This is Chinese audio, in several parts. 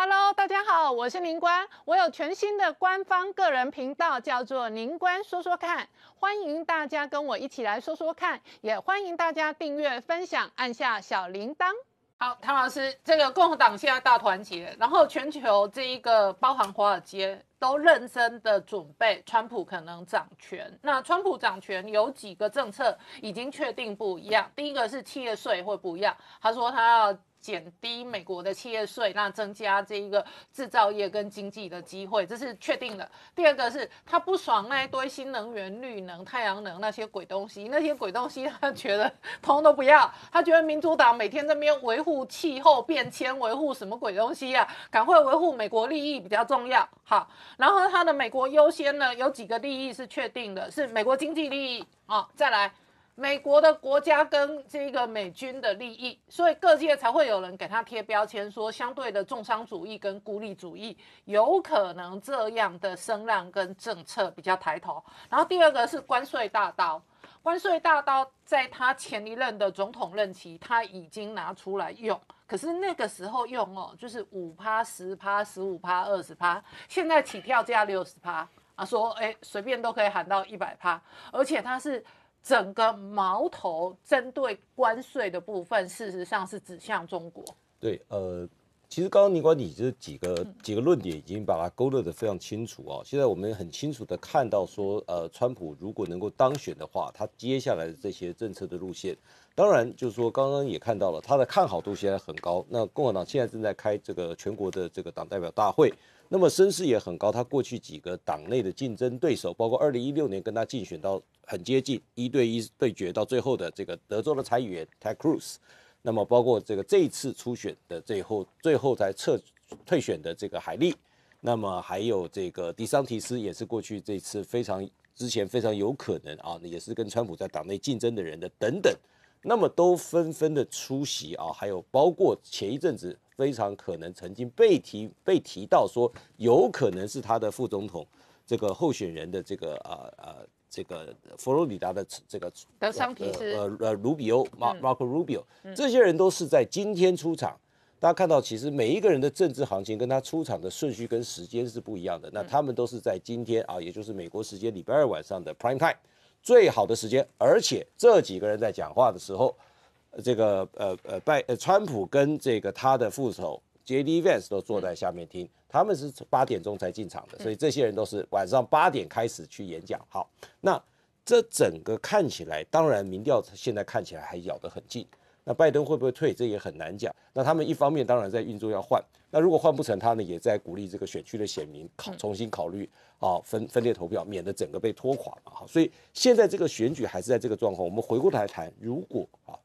Hello，大家好，我是宁官，我有全新的官方个人频道，叫做宁官说说看，欢迎大家跟我一起来说说看，也欢迎大家订阅、分享，按下小铃铛。好，唐老师，这个共和党现在大团结，然后全球这一个包含华尔街都认真的准备，川普可能掌权。那川普掌权有几个政策已经确定不一样，第一个是企业税会不一样，他说他要。减低美国的企业税，那增加这一个制造业跟经济的机会，这是确定的。第二个是他不爽那一堆新能源、绿能、太阳能那些鬼东西，那些鬼东西他觉得通都不要，他觉得民主党每天这边维护气候变迁，维护什么鬼东西啊？赶快维护美国利益比较重要。好，然后他的美国优先呢，有几个利益是确定的，是美国经济利益啊。再来。美国的国家跟这个美军的利益，所以各界才会有人给他贴标签，说相对的重商主义跟孤立主义有可能这样的声浪跟政策比较抬头。然后第二个是关税大刀，关税大刀在他前一任的总统任期他已经拿出来用，可是那个时候用哦，就是五趴、十趴、十五趴、二十趴，现在起跳价六十趴啊，说哎随便都可以喊到一百趴，而且他是。整个矛头针对关税的部分，事实上是指向中国。对，呃，其实刚刚你管理这几个几个论点，已经把它勾勒得非常清楚啊。现在我们很清楚的看到，说呃，川普如果能够当选的话，他接下来的这些政策的路线，当然就是说刚刚也看到了，他的看好度现在很高。那共和党现在正在开这个全国的这个党代表大会。那么声势也很高，他过去几个党内的竞争对手，包括二零一六年跟他竞选到很接近一对一对决到最后的这个德州的参议员 Ted Cruz，那么包括这个这一次初选的最后最后才撤退选的这个海利，那么还有这个迪桑提斯也是过去这次非常之前非常有可能啊，也是跟川普在党内竞争的人的等等，那么都纷纷的出席啊，还有包括前一阵子。非常可能曾经被提被提到说有可能是他的副总统这个候选人的这个啊呃这个佛罗里达的这个德桑皮斯呃呃卢比欧马克卢比欧，这些人都是在今天出场，大家看到其实每一个人的政治行情跟他出场的顺序跟时间是不一样的。那他们都是在今天啊，也就是美国时间礼拜二晚上的 Prime Time 最好的时间，而且这几个人在讲话的时候。这个呃呃，拜呃川普跟这个他的副手 J D Vance 都坐在下面听，他们是八点钟才进场的，所以这些人都是晚上八点开始去演讲。好，那这整个看起来，当然民调现在看起来还咬得很紧。那拜登会不会退，这也很难讲。那他们一方面当然在运作要换，那如果换不成，他呢也在鼓励这个选区的选民考重新考虑啊分分裂投票，免得整个被拖垮。好，所以现在这个选举还是在这个状况。我们回过头来谈，如果啊。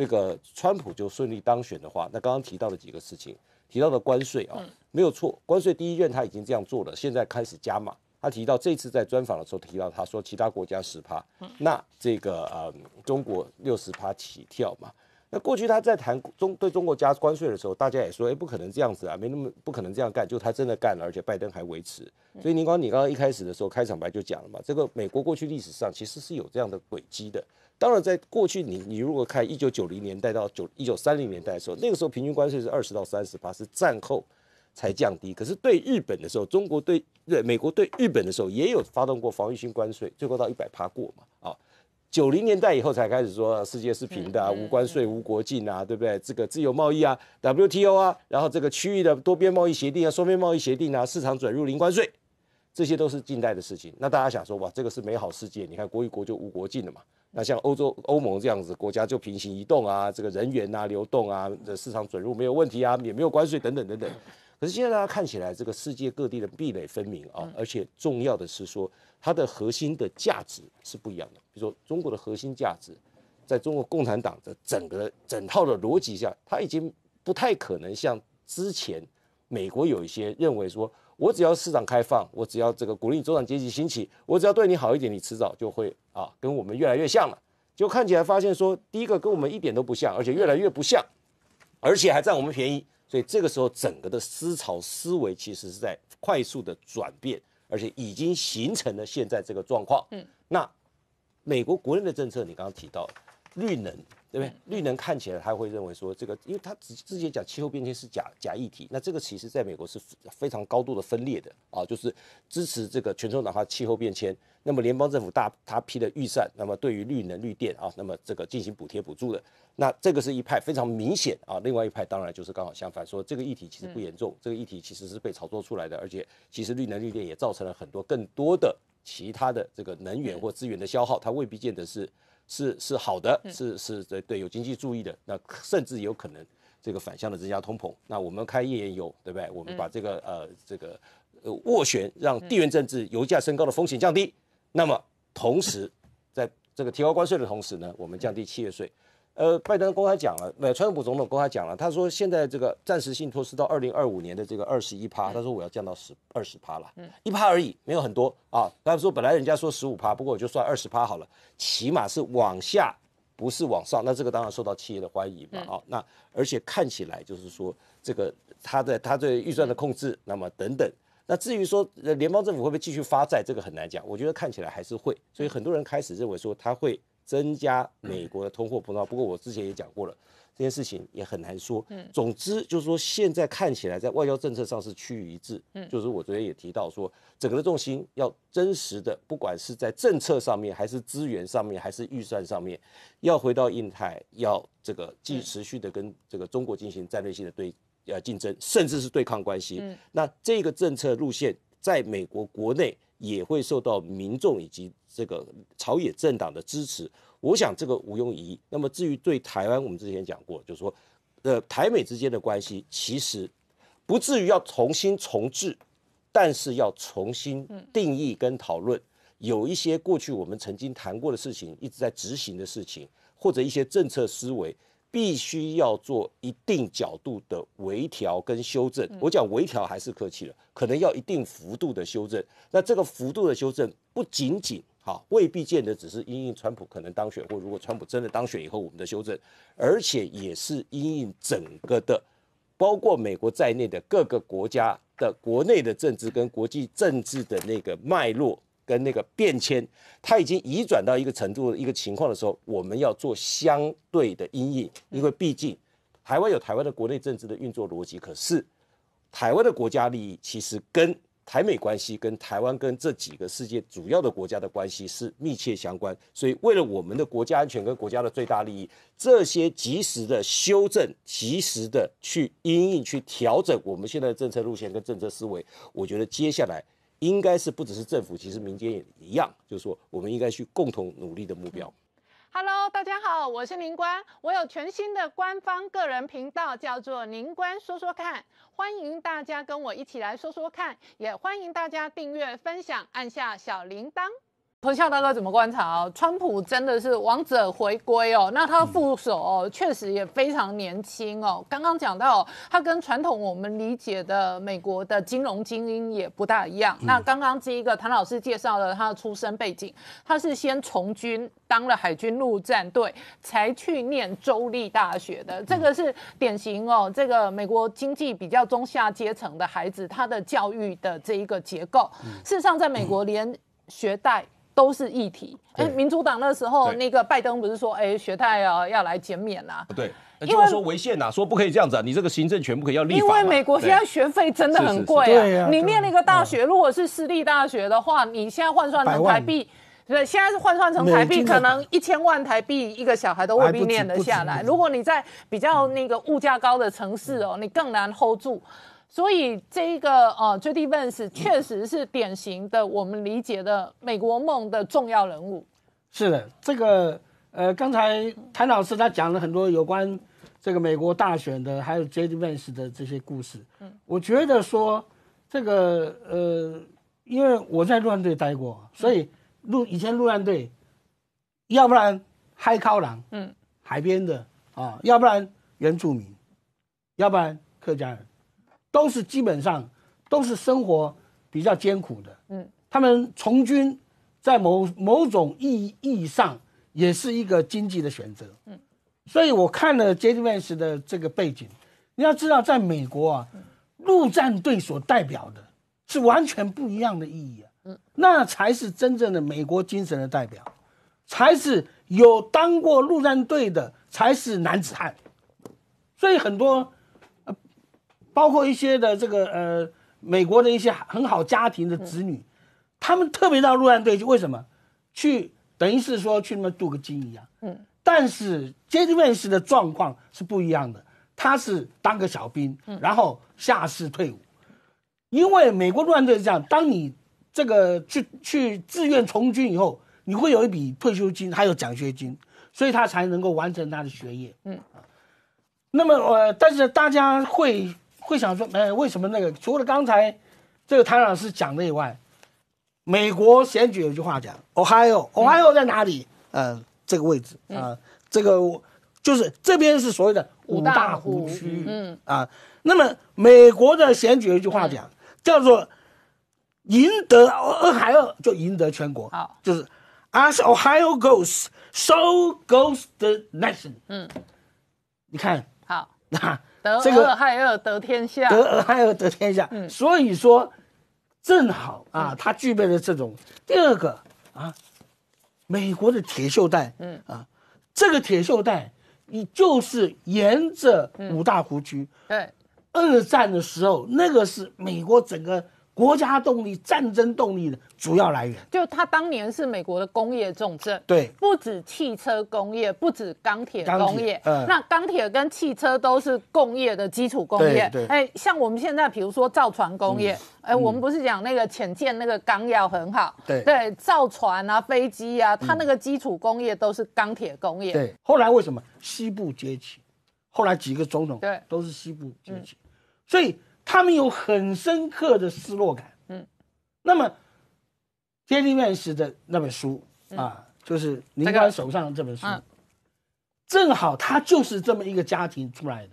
这个川普就顺利当选的话，那刚刚提到的几个事情，提到的关税啊，没有错，关税第一任他已经这样做了，现在开始加码。他提到这次在专访的时候提到，他说其他国家十趴，那这个呃中国六十趴起跳嘛。那过去他在谈中对中国加关税的时候，大家也说，哎，不可能这样子啊，没那么不可能这样干，就他真的干了，而且拜登还维持。所以宁光，你刚刚一开始的时候开场白就讲了嘛，这个美国过去历史上其实是有这样的轨迹的。当然，在过去，你你如果看一九九零年代到九一九三零年代的时候，那个时候平均关税是二十到三十趴，是战后才降低。可是对日本的时候，中国对日、美国对日本的时候，也有发动过防御性关税，最高到一百趴过嘛。啊，九零年代以后才开始说世界是平的，无关税、无国境啊，对不对？这个自由贸易啊，WTO 啊，然后这个区域的多边贸易协定啊，双边贸易协定啊，市场准入零关税。这些都是近代的事情。那大家想说哇，这个是美好世界。你看，国与国就无国境了嘛。那像欧洲、欧盟这样子国家就平行移动啊，这个人员啊流动啊，这市场准入没有问题啊，也没有关税等等等等。可是现在大家看起来，这个世界各地的壁垒分明啊，而且重要的是说，它的核心的价值是不一样的。比如说，中国的核心价值，在中国共产党的整个整套的逻辑下，它已经不太可能像之前美国有一些认为说。我只要市场开放，我只要这个鼓励中产阶级兴起，我只要对你好一点，你迟早就会啊，跟我们越来越像了。就看起来发现说，第一个跟我们一点都不像，而且越来越不像，而且还占我们便宜。所以这个时候，整个的思潮思维其实是在快速的转变，而且已经形成了现在这个状况。嗯，那美国国内的政策，你刚刚提到，绿能。对不对？绿能看起来他会认为说，这个，因为他自之前讲气候变迁是假假议题，那这个其实在美国是非常高度的分裂的啊，就是支持这个全球暖化气候变迁，那么联邦政府大他批的预算，那么对于绿能绿电啊，那么这个进行补贴补助的，那这个是一派非常明显啊，另外一派当然就是刚好相反，说这个议题其实不严重，这个议题其实是被炒作出来的，而且其实绿能绿电也造成了很多更多的其他的这个能源或资源的消耗，它未必见得是。是是好的，是是这对有经济注意的，那甚至有可能这个反向的增加通膨。那我们开页岩油，对不对？我们把这个呃这个呃斡旋，让地缘政治油价升高的风险降低。那么同时，在这个提高关税的同时呢，我们降低企业税。呃，拜登公开讲了，呃，川普总统公开讲了，他说现在这个暂时信托是到二零二五年的这个二十一趴，他说我要降到十二十趴了，一趴而已，没有很多啊。他说本来人家说十五趴，不过我就算二十趴好了，起码是往下，不是往上。那这个当然受到企业的欢迎嘛，啊，那而且看起来就是说这个他的他对预算的控制，那么等等。那至于说联邦政府会不会继续发债，这个很难讲。我觉得看起来还是会，所以很多人开始认为说他会。增加美国的通货膨胀，不过我之前也讲过了，这件事情也很难说。嗯，总之就是说，现在看起来在外交政策上是趋于一致。嗯，就是我昨天也提到说，整个的重心要真实的，不管是在政策上面，还是资源上面，还是预算上面，要回到印太，要这个继持续的跟这个中国进行战略性的对呃竞争，甚至是对抗关系。那这个政策路线在美国国内。也会受到民众以及这个朝野政党的支持，我想这个毋庸置疑。那么至于对台湾，我们之前讲过，就是说，呃，台美之间的关系其实不至于要重新重置，但是要重新定义跟讨论，有一些过去我们曾经谈过的事情，一直在执行的事情，或者一些政策思维。必须要做一定角度的微调跟修正，我讲微调还是客气了，可能要一定幅度的修正。那这个幅度的修正，不仅仅哈未必见得只是因应川普可能当选，或如果川普真的当选以后我们的修正，而且也是因应整个的，包括美国在内的各个国家的国内的政治跟国际政治的那个脉络。跟那个变迁，它已经移转到一个程度、一个情况的时候，我们要做相对的阴影，因为毕竟台湾有台湾的国内政治的运作逻辑，可是台湾的国家利益其实跟台美关系、跟台湾跟这几个世界主要的国家的关系是密切相关，所以为了我们的国家安全跟国家的最大利益，这些及时的修正、及时的去阴影、去调整我们现在的政策路线跟政策思维，我觉得接下来。应该是不只是政府，其实民间也一样，就是说，我们应该去共同努力的目标。Hello，大家好，我是林官，我有全新的官方个人频道，叫做林官说说看，欢迎大家跟我一起来说说看，也欢迎大家订阅、分享，按下小铃铛。何校大哥怎么观察啊？川普真的是王者回归哦。那他的副手确实也非常年轻哦。刚刚讲到他跟传统我们理解的美国的金融精英也不大一样。那刚刚这一个谭老师介绍了他的出身背景，他是先从军当了海军陆战队，才去念州立大学的。这个是典型哦。这个美国经济比较中下阶层的孩子，他的教育的这一个结构，事实上在美国连学贷。都是议题。哎，民主党那时候那个拜登不是说，哎，学太啊要来减免啦？对，因为说违宪呐，说不可以这样子啊，你这个行政权不可以要立法。因为美国现在学费真的很贵啊，你念那个大学，如果是私立大学的话，你现在换算成台币，对，现在是换算成台币，可能一千万台币一个小孩都未必念得下来。如果你在比较那个物价高的城市哦，你更难 hold 住。所以这一个呃 j d Vance 确实是典型的我们理解的美国梦的重要人物。是的，这个呃，刚才谭老师他讲了很多有关这个美国大选的，还有 j d Vance 的这些故事。嗯，我觉得说这个呃，因为我在陆战队待过，所以陆以前陆战队，要不然海靠狼，嗯，海边的啊，要不然原住民，要不然客家人。都是基本上都是生活比较艰苦的，嗯，他们从军，在某某种意义上也是一个经济的选择，嗯，所以我看了 Jed Vance 的这个背景，你要知道，在美国啊，陆战队所代表的是完全不一样的意义啊，嗯，那才是真正的美国精神的代表，才是有当过陆战队的才是男子汉，所以很多。包括一些的这个呃，美国的一些很好家庭的子女，他们特别到陆战队去为什么？去等于是说去那边镀个金一样。嗯。但是 j 克曼斯的状况是不一样的，他是当个小兵，然后下士退伍。因为美国陆战队是这样，当你这个去去自愿从军以后，你会有一笔退休金，还有奖学金，所以他才能够完成他的学业。嗯。那么呃，但是大家会。会想说，哎，为什么那个？除了刚才这个谭老师讲的以外，美国选举有句话讲，Ohio，Ohio 在哪里？呃，这个位置啊，这个就是这边是所谓的五大湖区域，嗯啊。那么美国的选举有句话讲，叫做赢得呃，h i 就赢得全国，好，就是 As Ohio goes, so goes the nation。嗯，你看，好，那。得恶害俄得天下，得俄害俄得天下。所以说，正好啊，他具备了这种。第二个啊，美国的铁锈带，嗯啊，这个铁锈带，你就是沿着五大湖区。对，二战的时候，那个是美国整个。国家动力、战争动力的主要来源，就它当年是美国的工业重镇。对，不止汽车工业，不止钢铁工业。那钢铁跟汽车都是工业的基础工业。对对。哎，像我们现在，比如说造船工业，哎，我们不是讲那个浅见那个钢要很好。对对，造船啊，飞机啊，它那个基础工业都是钢铁工业。对。后来为什么西部崛起？后来几个总统对都是西部崛起，所以。他们有很深刻的失落感。嗯，那么，接力院士的那本书啊，就是林看手上的这本书，正好他就是这么一个家庭出来的。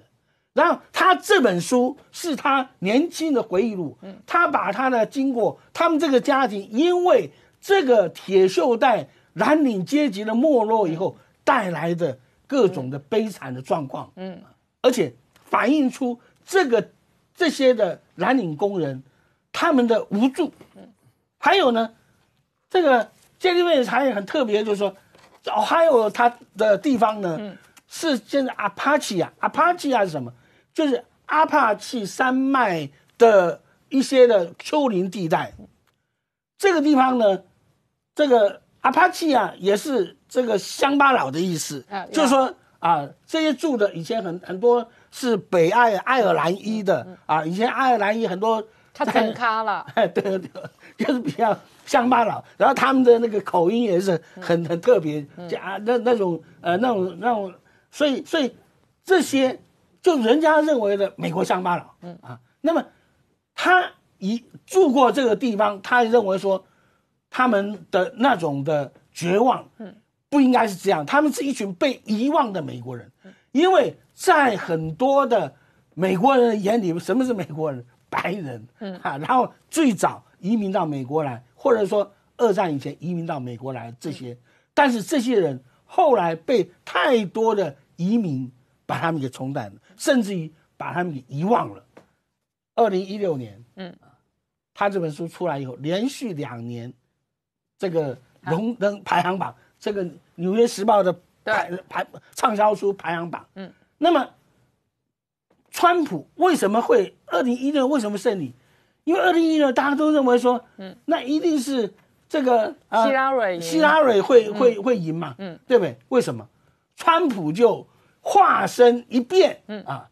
然后他这本书是他年轻的回忆录，嗯，他把他的经过，他们这个家庭因为这个铁锈带蓝领阶级的没落以后带来的各种的悲惨的状况，嗯，而且反映出这个。这些的蓝领工人，他们的无助，还有呢，这个建立面产业很特别，就是说哦，还有 o 它的地方呢，嗯，是现在阿帕奇啊阿帕奇啊是什么？就是阿帕奇山脉的一些的丘陵地带，这个地方呢，这个阿帕奇啊也是这个乡巴佬的意思，就是说。啊，这些住的以前很很多是北爱爱尔兰裔的啊，以前爱尔兰裔很多，他很卡了，哎，对，对就是比较乡巴佬，然后他们的那个口音也是很很特别，啊，那那种呃那种那种，所以所以这些就人家认为的美国乡巴佬，嗯啊，那么他一住过这个地方，他认为说他们的那种的绝望，嗯。不应该是这样，他们是一群被遗忘的美国人，因为在很多的美国人眼里，什么是美国人？白人，嗯，哈，然后最早移民到美国来，或者说二战以前移民到美国来这些，但是这些人后来被太多的移民把他们给冲淡了，甚至于把他们给遗忘了。二零一六年，嗯，他这本书出来以后，连续两年这个荣登排行榜。这个《纽约时报》的排排畅销书排行榜。嗯，那么川普为什么会二零一六为什么胜利？因为二零一六大家都认为说，嗯，那一定是这个希拉蕊希拉蕊会会会赢嘛，嗯，对不对？为什么川普就化身一变，嗯啊，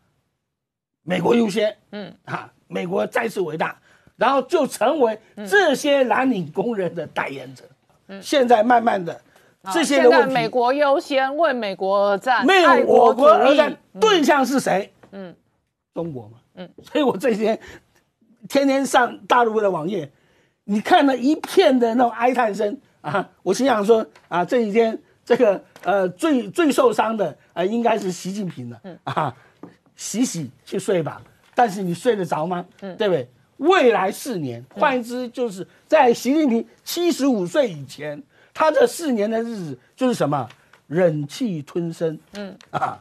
美国优先，嗯啊，美国再次伟大，然后就成为这些蓝领工人的代言者，嗯，现在慢慢的。这些的，现在美国优先，为美国而战，为我国而战，对象是谁？嗯，中国嘛。嗯，所以我这些天天上大陆的网页，你看了一片的那种哀叹声啊，我心想说啊，这几天这个呃最最受伤的呃应该是习近平了啊，洗洗去睡吧。但是你睡得着吗？嗯，对不对？未来四年，换一只，就是在习近平七十五岁以前。他这四年的日子就是什么，忍气吞声，嗯啊，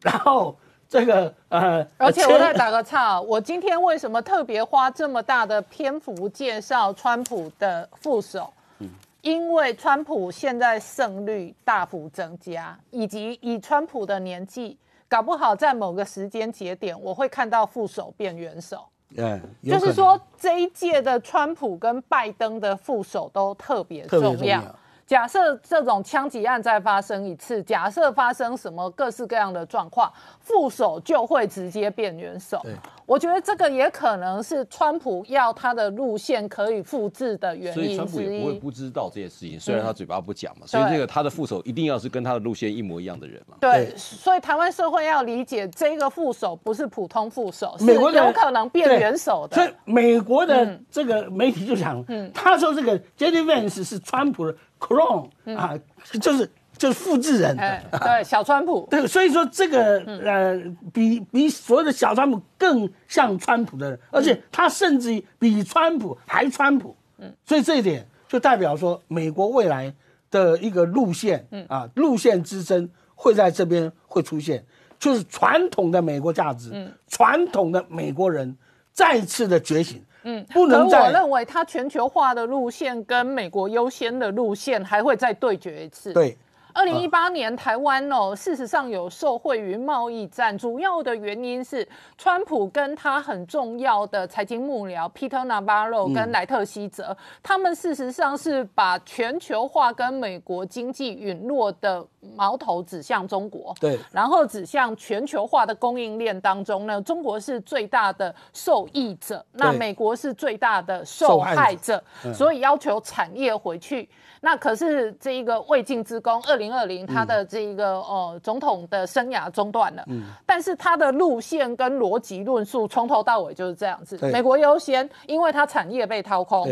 然后这个呃，而且我再打个岔，我今天为什么特别花这么大的篇幅介绍川普的副手？嗯，因为川普现在胜率大幅增加，以及以川普的年纪，搞不好在某个时间节点，我会看到副手变元首。嗯，就是说这一届的川普跟拜登的副手都特别重要。假设这种枪击案再发生一次，假设发生什么各式各样的状况，副手就会直接变元首。我觉得这个也可能是川普要他的路线可以复制的原因所以川普也不会不知道这些事情，虽然他嘴巴不讲嘛。所以这个他的副手一定要是跟他的路线一模一样的人嘛。对，所以台湾社会要理解这个副手不是普通副手，是有可能变元首的。所以美国的这个媒体就想，嗯，他说这个 Jenny Vance 是川普的。c r o n e 啊，就是就是复制人，对小川普，对，所以说这个呃，比比所有的小川普更像川普的人，而且他甚至于比川普还川普，嗯，所以这一点就代表说美国未来的一个路线，嗯啊，路线之争会在这边会出现，就是传统的美国价值，嗯，传统的美国人再次的觉醒。嗯，而我认为它全球化的路线跟美国优先的路线还会再对决一次。对。二零一八年，台湾哦，事实上有受惠于贸易战，主要的原因是川普跟他很重要的财经幕僚 Peter Navarro 跟莱特希泽，他们事实上是把全球化跟美国经济陨落的矛头指向中国，对，然后指向全球化的供应链当中呢，中国是最大的受益者，那美国是最大的受害者，所以要求产业回去，那可是这一个未竟之功，二零。零二零，他的这个呃，总统的生涯中断了。嗯，但是他的路线跟逻辑论述从头到尾就是这样子。美国优先，因为它产业被掏空。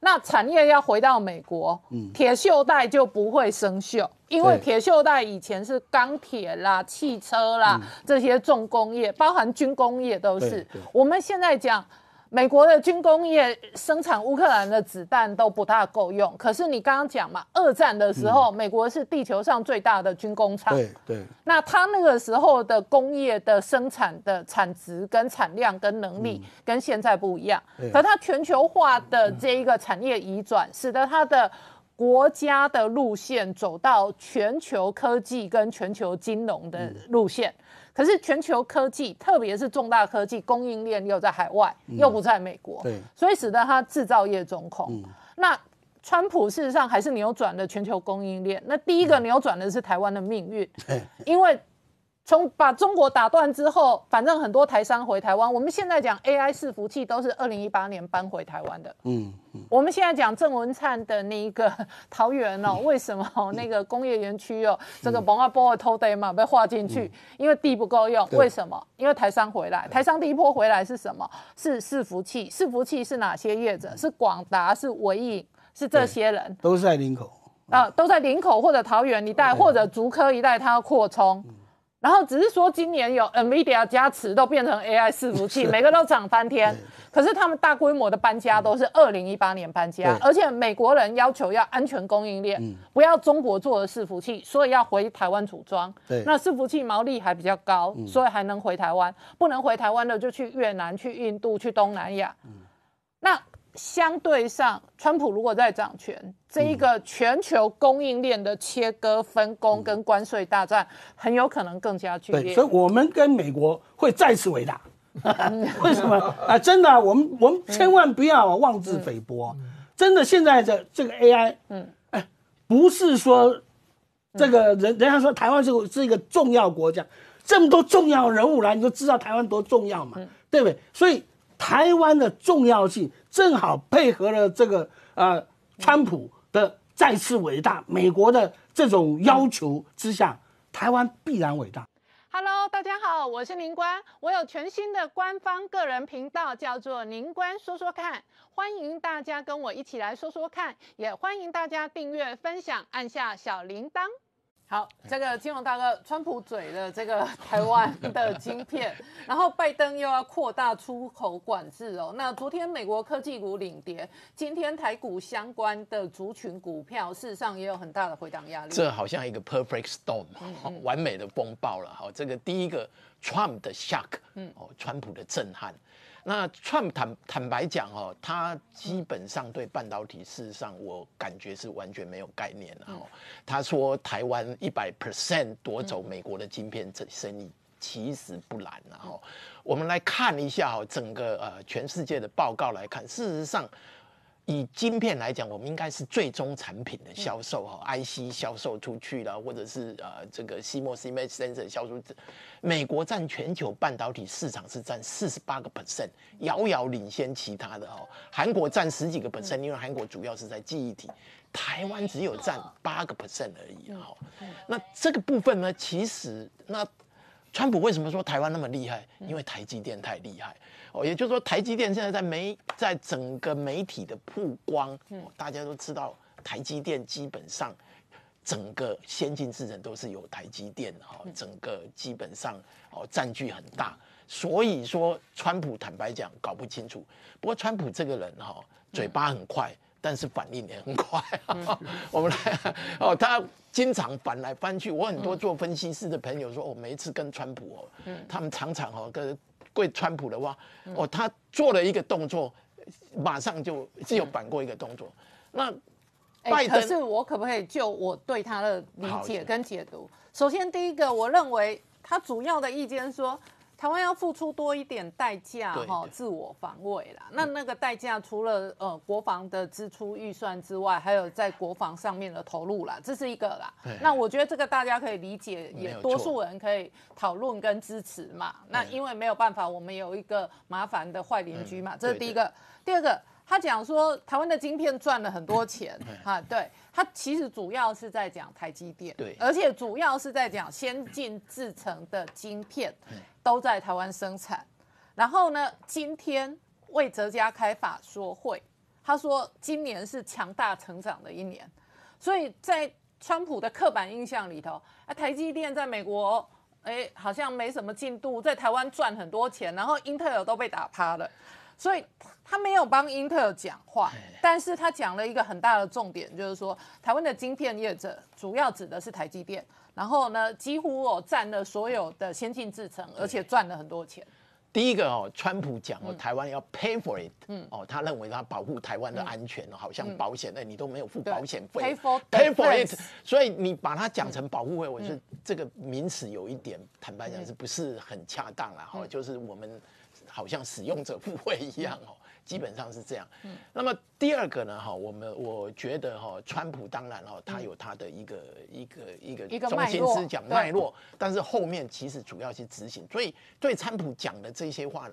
那产业要回到美国，铁锈带就不会生锈，因为铁锈带以前是钢铁啦、汽车啦这些重工业，包含军工业都是。我们现在讲。美国的军工业生产乌克兰的子弹都不大够用，可是你刚刚讲嘛，二战的时候，美国是地球上最大的军工厂。对对。那它那个时候的工业的生产的产值跟产量跟能力跟现在不一样。可它全球化的这一个产业移转，使得它的国家的路线走到全球科技跟全球金融的路线。可是全球科技，特别是重大科技供应链，又在海外，又不在美国，所以使得它制造业中空。那川普事实上还是扭转了全球供应链。那第一个扭转的是台湾的命运，因为。从把中国打断之后，反正很多台商回台湾。我们现在讲 AI 伺服器都是二零一八年搬回台湾的。嗯嗯。我们现在讲郑文灿的那个 桃园哦，为什么那个工业园区哦，这个蒙阿波尔偷得嘛被划进去？因为地不够用。为什么？因为台商回来，台商第一波回来是什么？是伺服器。伺服器是哪些业者？是广达，是伟影，是这些人。都在林口啊，都在林口或者桃园一带或者竹科一带，它要扩充。然后只是说今年有 Nvidia 加持，都变成 AI 伺服器，每个都涨翻天。可是他们大规模的搬家都是二零一八年搬家，而且美国人要求要安全供应链，不要中国做的伺服器，所以要回台湾组装。那伺服器毛利还比较高，所以还能回台湾。不能回台湾的就去越南、去印度、去东南亚。那。相对上，川普如果再掌权，这一个全球供应链的切割、分工跟关税大战，很有可能更加剧烈。所以，我们跟美国会再次伟大。为什么啊？真的，我们我们千万不要妄自菲薄。真的，现在的这个 AI，嗯，哎，不是说这个人人家说台湾是是一个重要国家，这么多重要人物来，你就知道台湾多重要嘛，对不对？所以。台湾的重要性正好配合了这个呃，川普的再次伟大，美国的这种要求之下，台湾必然伟大。Hello，大家好，我是林冠，我有全新的官方个人频道，叫做“林冠说说看”，欢迎大家跟我一起来说说看，也欢迎大家订阅、分享，按下小铃铛。好，这个金融大哥，川普嘴的这个台湾的晶片，然后拜登又要扩大出口管制哦。那昨天美国科技股领跌，今天台股相关的族群股票事实上也有很大的回档压力。这好像一个 perfect storm，完美的风暴了。好，这个第一个 Trump 的 shock，哦，川普的震撼。那 Trump 坦坦白讲哦，他基本上对半导体事实上我感觉是完全没有概念哦。他说台湾一百 percent 夺走美国的晶片这生意，其实不难、然后我们来看一下哦，整个呃全世界的报告来看，事实上。以晶片来讲，我们应该是最终产品的销售哈，IC 销售出去了，或者是呃，这个 CMOS 西莫西麦先生销售。美国占全球半导体市场是占四十八个 percent，遥遥领先其他的哈。韩国占十几个 percent，因为韩国主要是在记忆体，台湾只有占八个 percent 而已哈。那这个部分呢，其实那川普为什么说台湾那么厉害？因为台积电太厉害。哦，也就是说，台积电现在在媒，在整个媒体的曝光，大家都知道，台积电基本上整个先进制程都是由台积电哈，整个基本上哦占据很大，所以说川普坦白讲搞不清楚。不过川普这个人哈，嘴巴很快，但是反应也很快。我们哦，他经常翻来翻去。我很多做分析师的朋友说，哦，每一次跟川普哦，他们常常哦跟。对川普的话，哦，他做了一个动作，马上就是有板过一个动作。那拜登，是我可不可以就我对他的理解跟解读？首先，第一个，我认为他主要的意见说。台湾要付出多一点代价，哈，自我防卫啦。那那个代价除了呃国防的支出预算之外，还有在国防上面的投入啦，这是一个啦。那我觉得这个大家可以理解，也多数人可以讨论跟支持嘛。那因为没有办法，我们有一个麻烦的坏邻居嘛，这是第一个。第二个。他讲说，台湾的晶片赚了很多钱，哈，对他其实主要是在讲台积电，对，而且主要是在讲先进制成的晶片，对，都在台湾生产。然后呢，今天为哲家开法说会，他说今年是强大成长的一年，所以在川普的刻板印象里头，啊，台积电在美国，哎，好像没什么进度，在台湾赚很多钱，然后英特尔都被打趴了。所以他没有帮英特尔讲话，但是他讲了一个很大的重点，就是说台湾的晶片业者，主要指的是台积电，然后呢，几乎哦占了所有的先进制程，而且赚了很多钱。第一个哦，川普讲哦，台湾要 pay for it，哦，他认为他保护台湾的安全，好像保险的你都没有付保险费，pay for it，所以你把它讲成保护费，我是这个名词有一点坦白讲是不是很恰当啦？哈，就是我们。好像使用者付费一样哦，基本上是这样。嗯，那么第二个呢？哈，我们我觉得哈，川普当然哈，他有他的一个一个一个中心思想脉络，但是后面其实主要是执行。所以对川普讲的这些话，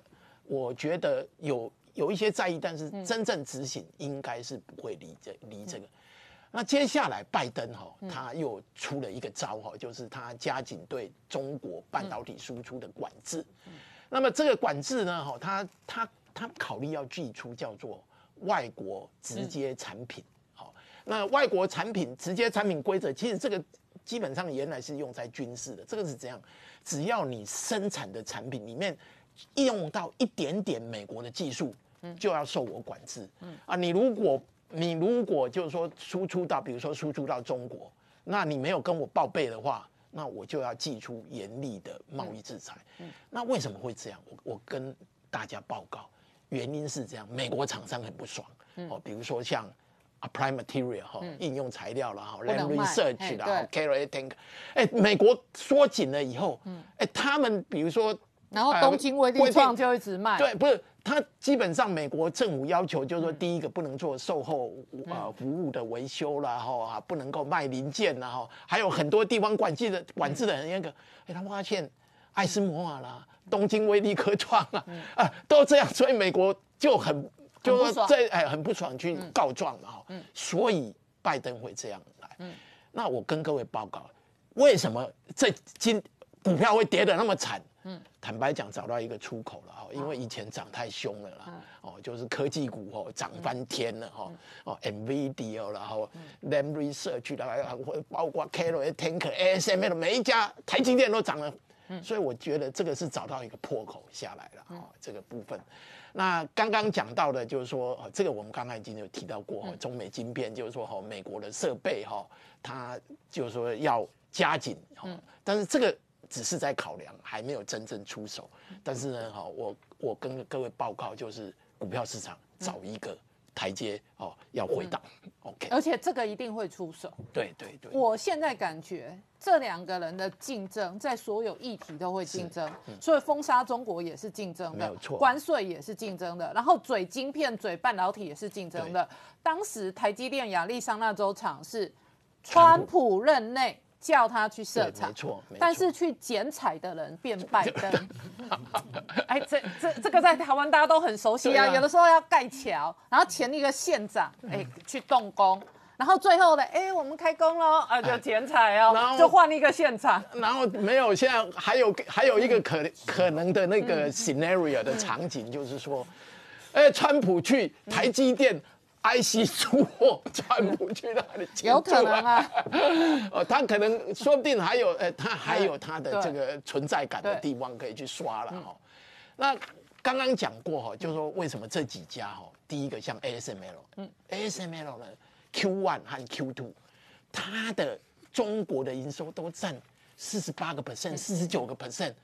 我觉得有有一些在意，但是真正执行应该是不会离这离这个。那接下来拜登哈，他又出了一个招哈，就是他加紧对中国半导体输出的管制。那么这个管制呢？哈，他他他考虑要寄出叫做外国直接产品。好，那外国产品直接产品规则，其实这个基本上原来是用在军事的。这个是怎样？只要你生产的产品里面用到一点点美国的技术，嗯，就要受我管制。嗯啊，你如果你如果就是说输出到，比如说输出到中国，那你没有跟我报备的话。那我就要祭出严厉的贸易制裁。嗯，那为什么会这样？我我跟大家报告，原因是这样：美国厂商很不爽。嗯，哦，比如说像 Applied Materials 哈，应用材料了哈，Len Research 啦，c a r r a t a n k 哎，美国缩紧了以后，哎，他们比如说，然后东京微电子就一直卖。对，不是。他基本上美国政府要求，就是说，第一个不能做售后呃服务的维修了哈，不能够卖零件了哈，还有很多地方管制的管制的很严格。哎，他们发现爱斯摩尔啦、东京威力科创啊 啊都这样，所以美国就很就说在哎很不爽去告状嘛哈。所以拜登会这样来。那我跟各位报告，为什么这今股票会跌得那么惨？嗯，坦白讲，找到一个出口了哈，因为以前涨太凶了啦，哦，就是科技股哦涨翻天了哈，哦，n v d i 然后 Lam Research 了，包括 k l a t a n k e r a s m 的每一家台积电都涨了，所以我觉得这个是找到一个破口下来了哈，这个部分。那刚刚讲到的，就是说，这个我们刚才已经有提到过中美晶片，就是说哈，美国的设备哈，它就是说要加紧，但是这个。只是在考量，还没有真正出手。但是呢，哈，我我跟各位报告，就是股票市场找一个台阶，哦，要回档，OK。而且这个一定会出手。对对对。我现在感觉这两个人的竞争，在所有议题都会竞争，所以封杀中国也是竞争的，没有错。关税也是竞争的，然后嘴晶片、嘴半导体也是竞争的。当时台积电亚利桑那州厂是川普任内。叫他去设彩，没错。但是去剪彩的人变拜登。哎，这这这个在台湾大家都很熟悉啊。有的时候要盖桥，然后前一个县长，哎，去动工，然后最后的，哎，我们开工喽，啊，就剪彩哦，就换一个现场。然后没有，现在还有还有一个可可能的那个 scenario 的场景，就是说，哎，川普去台积电。IC 出货赚不去那里去？有可能啊，哦，他可能说不定还有，呃，他还有他的这个存在感的地方可以去刷了哈。那刚刚讲过哈，就说为什么这几家哈，第一个像 ASML，嗯，ASML 呢 q one 和 q two，它的中国的营收都占。四十八个 percent、四十九个 percent，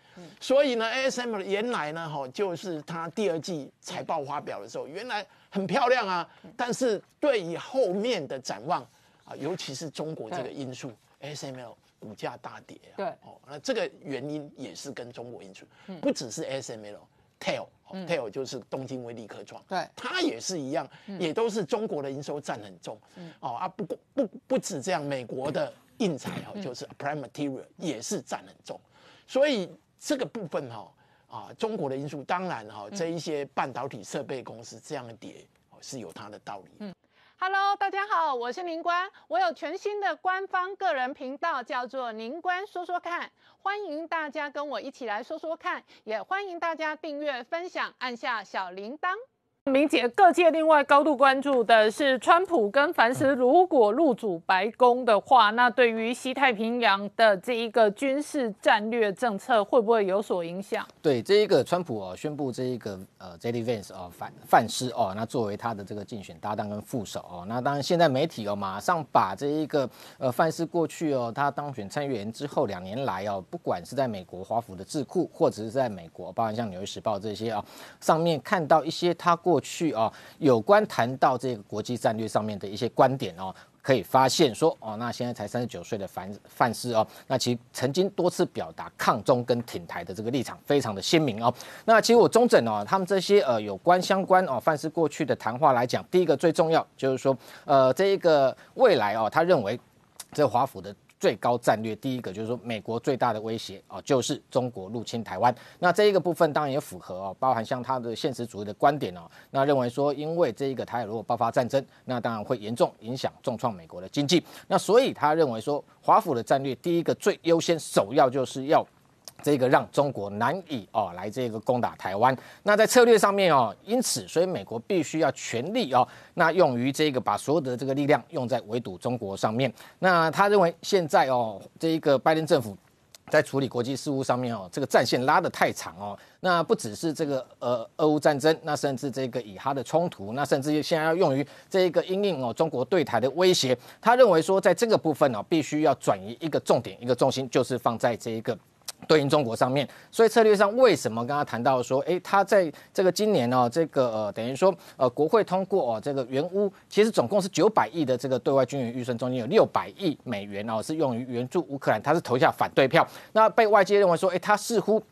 所以呢，ASM 原来呢，哈，就是它第二季财报发表的时候，原来很漂亮啊，但是对于后面的展望啊，尤其是中国这个因素，ASM L 股价大跌对，哦，那这个原因也是跟中国因素，不只是 ASM L，Tale，Tale 就是东京威力科创，对，它也是一样，也都是中国的营收占很重，哦啊，不不不止这样，美国的。硬材哈，就是 prime material，也是占很重，所以这个部分哈啊，中国的因素当然哈，这一些半导体设备公司这样跌哦，是有它的道理。嗯，Hello，大家好，我是林官，我有全新的官方个人频道，叫做林官说说看，欢迎大家跟我一起来说说看，也欢迎大家订阅、分享，按下小铃铛。姐，各界另外高度关注的是，川普跟范斯如果入主白宫的话，那对于西太平洋的这一个军事战略政策会不会有所影响？对这一个川普哦，宣布这一个呃 J.D. v n s 哦，范范斯哦，那作为他的这个竞选搭档跟副手哦，那当然现在媒体哦，马上把这一个呃范斯过去哦，他当选参议员之后两年来哦，不管是在美国华府的智库，或者是在美国，包括像《纽约时报》这些啊，上面看到一些他过。过去啊，有关谈到这个国际战略上面的一些观点哦，可以发现说，哦，那现在才三十九岁的范范氏哦，那其实曾经多次表达抗中跟挺台的这个立场非常的鲜明哦。那其实我中诊哦，他们这些呃有关相关哦范氏过去的谈话来讲，第一个最重要就是说，呃，这一个未来哦，他认为这华府的。最高战略，第一个就是说，美国最大的威胁啊，就是中国入侵台湾。那这一个部分当然也符合哦，包含像他的现实主义的观点哦，那认为说，因为这一个台如果爆发战争，那当然会严重影响、重创美国的经济。那所以他认为说，华府的战略第一个最优先、首要就是要。这个让中国难以哦来这个攻打台湾。那在策略上面哦，因此所以美国必须要全力哦，那用于这个把所有的这个力量用在围堵中国上面。那他认为现在哦，这一个拜登政府在处理国际事务上面哦，这个战线拉得太长哦。那不只是这个呃俄乌战争，那甚至这个以哈的冲突，那甚至现在要用于这一个因应哦中国对台的威胁。他认为说在这个部分呢，必须要转移一个重点，一个重心就是放在这一个。对应中国上面，所以策略上为什么刚刚谈到说，诶，他在这个今年呢，这个呃，等于说呃，国会通过哦，这个援乌，其实总共是九百亿的这个对外军援预算，中间有六百亿美元哦是用于援助乌克兰，他是投下反对票，那被外界认为说，诶，他似乎。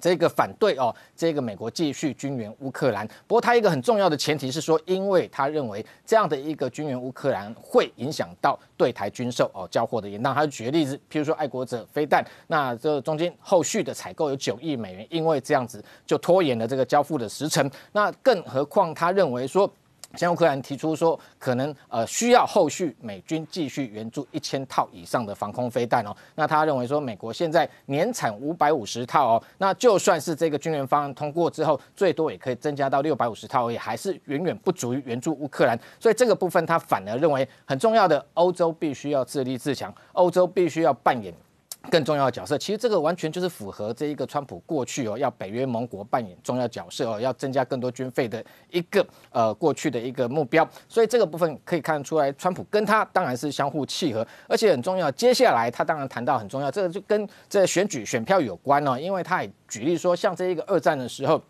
这个反对哦，这个美国继续军援乌克兰，不过他一个很重要的前提是说，因为他认为这样的一个军援乌克兰会影响到对台军售哦交货的延宕。他就举例子，譬如说爱国者飞弹，那这中间后续的采购有九亿美元，因为这样子就拖延了这个交付的时程。那更何况他认为说。向乌克兰提出说，可能呃需要后续美军继续援助一千套以上的防空飞弹哦。那他认为说，美国现在年产五百五十套哦，那就算是这个军援方案通过之后，最多也可以增加到六百五十套，也还是远远不足于援助乌克兰。所以这个部分他反而认为很重要的，欧洲必须要自立自强，欧洲必须要扮演。更重要的角色，其实这个完全就是符合这一个川普过去哦，要北约盟国扮演重要角色哦，要增加更多军费的一个呃过去的一个目标，所以这个部分可以看出来，川普跟他当然是相互契合，而且很重要。接下来他当然谈到很重要，这个就跟这选举选票有关哦，因为他也举例说，像这一个二战的时候。